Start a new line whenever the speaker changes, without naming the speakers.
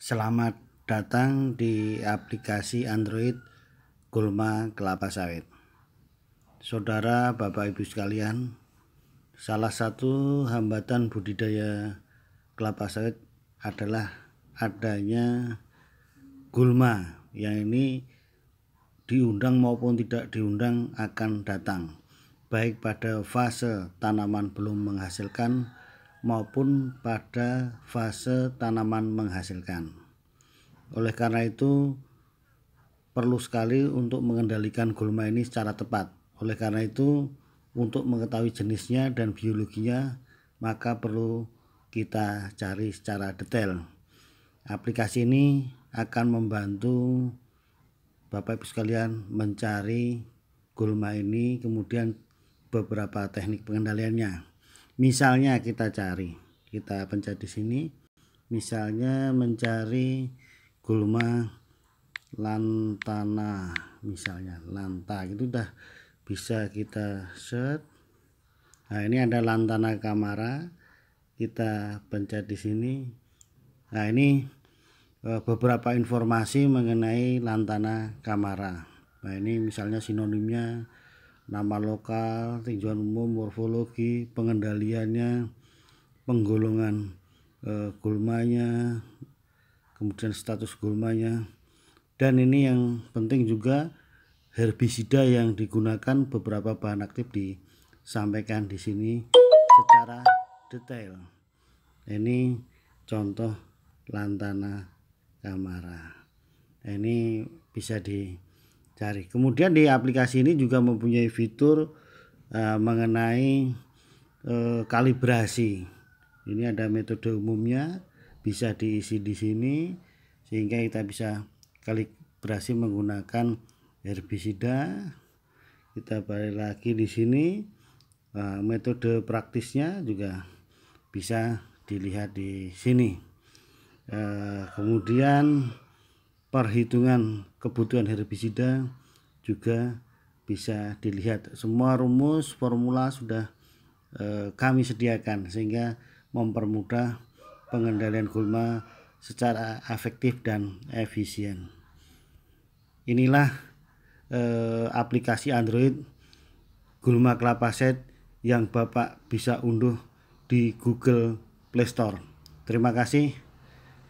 Selamat datang di aplikasi Android Gulma Kelapa Sawit. Saudara, Bapak Ibu sekalian, salah satu hambatan budidaya kelapa sawit adalah adanya gulma yang ini diundang maupun tidak diundang akan datang baik pada fase tanaman belum menghasilkan maupun pada fase tanaman menghasilkan. Oleh karena itu, perlu sekali untuk mengendalikan gulma ini secara tepat. Oleh karena itu, untuk mengetahui jenisnya dan biologinya, maka perlu kita cari secara detail. Aplikasi ini akan membantu Bapak Ibu sekalian mencari gulma ini kemudian beberapa teknik pengendaliannya misalnya kita cari kita pencet di sini misalnya mencari gulma lantana misalnya lanta itu udah bisa kita set nah ini ada lantana kamara kita pencet di sini nah ini eh, beberapa informasi mengenai lantana kamara nah ini misalnya sinonimnya nama lokal, tinjauan umum, morfologi, pengendaliannya, penggolongan e, gulmanya, kemudian status gulmanya. Dan ini yang penting juga herbisida yang digunakan beberapa bahan aktif disampaikan di sini secara detail. Ini contoh lantana kamara. Ini bisa di cari. Kemudian di aplikasi ini juga mempunyai fitur uh, mengenai uh, kalibrasi. Ini ada metode umumnya bisa diisi di sini sehingga kita bisa kalibrasi menggunakan herbisida. Kita balik lagi di sini uh, metode praktisnya juga bisa dilihat di sini. Uh, kemudian perhitungan kebutuhan herbisida juga bisa dilihat. Semua rumus formula sudah e, kami sediakan sehingga mempermudah pengendalian gulma secara efektif dan efisien. Inilah e, aplikasi Android gulma kelapa set yang Bapak bisa unduh di Google Play Store. Terima kasih.